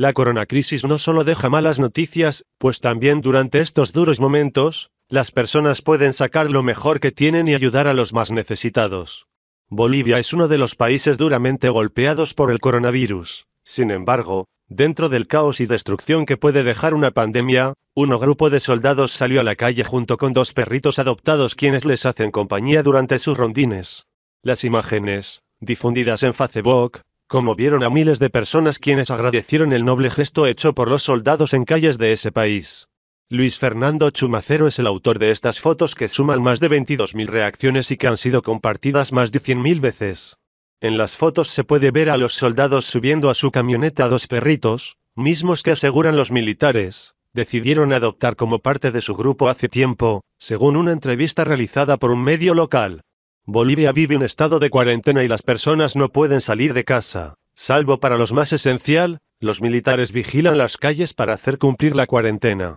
La coronacrisis no solo deja malas noticias, pues también durante estos duros momentos, las personas pueden sacar lo mejor que tienen y ayudar a los más necesitados. Bolivia es uno de los países duramente golpeados por el coronavirus. Sin embargo, dentro del caos y destrucción que puede dejar una pandemia, un grupo de soldados salió a la calle junto con dos perritos adoptados quienes les hacen compañía durante sus rondines. Las imágenes, difundidas en Facebook, como vieron a miles de personas quienes agradecieron el noble gesto hecho por los soldados en calles de ese país. Luis Fernando Chumacero es el autor de estas fotos que suman más de 22.000 reacciones y que han sido compartidas más de 100.000 veces. En las fotos se puede ver a los soldados subiendo a su camioneta a dos perritos, mismos que aseguran los militares, decidieron adoptar como parte de su grupo hace tiempo, según una entrevista realizada por un medio local. Bolivia vive un estado de cuarentena y las personas no pueden salir de casa. Salvo para los más esencial, los militares vigilan las calles para hacer cumplir la cuarentena.